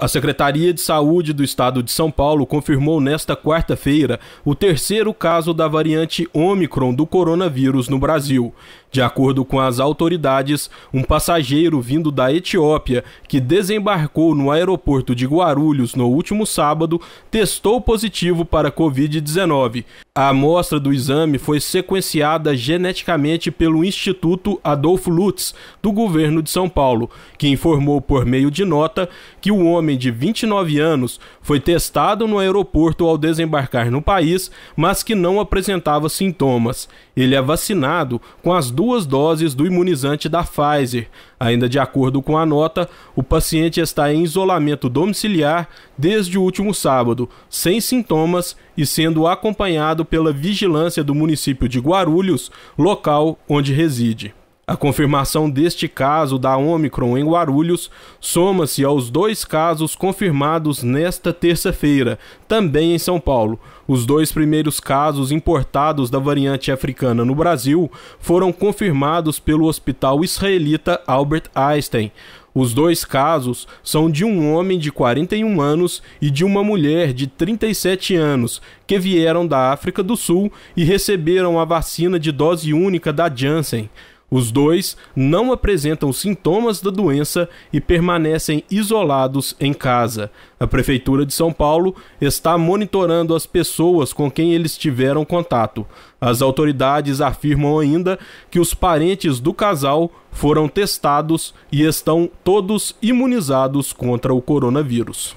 A Secretaria de Saúde do Estado de São Paulo confirmou nesta quarta-feira o terceiro caso da variante Omicron do coronavírus no Brasil. De acordo com as autoridades, um passageiro vindo da Etiópia, que desembarcou no aeroporto de Guarulhos no último sábado, testou positivo para Covid-19. A amostra do exame foi sequenciada geneticamente pelo Instituto Adolfo Lutz, do governo de São Paulo, que informou por meio de nota que o homem homem de 29 anos foi testado no aeroporto ao desembarcar no país, mas que não apresentava sintomas. Ele é vacinado com as duas doses do imunizante da Pfizer. Ainda de acordo com a nota, o paciente está em isolamento domiciliar desde o último sábado, sem sintomas e sendo acompanhado pela vigilância do município de Guarulhos, local onde reside. A confirmação deste caso da Omicron em Guarulhos soma-se aos dois casos confirmados nesta terça-feira, também em São Paulo. Os dois primeiros casos importados da variante africana no Brasil foram confirmados pelo hospital israelita Albert Einstein. Os dois casos são de um homem de 41 anos e de uma mulher de 37 anos, que vieram da África do Sul e receberam a vacina de dose única da Janssen. Os dois não apresentam sintomas da doença e permanecem isolados em casa. A Prefeitura de São Paulo está monitorando as pessoas com quem eles tiveram contato. As autoridades afirmam ainda que os parentes do casal foram testados e estão todos imunizados contra o coronavírus.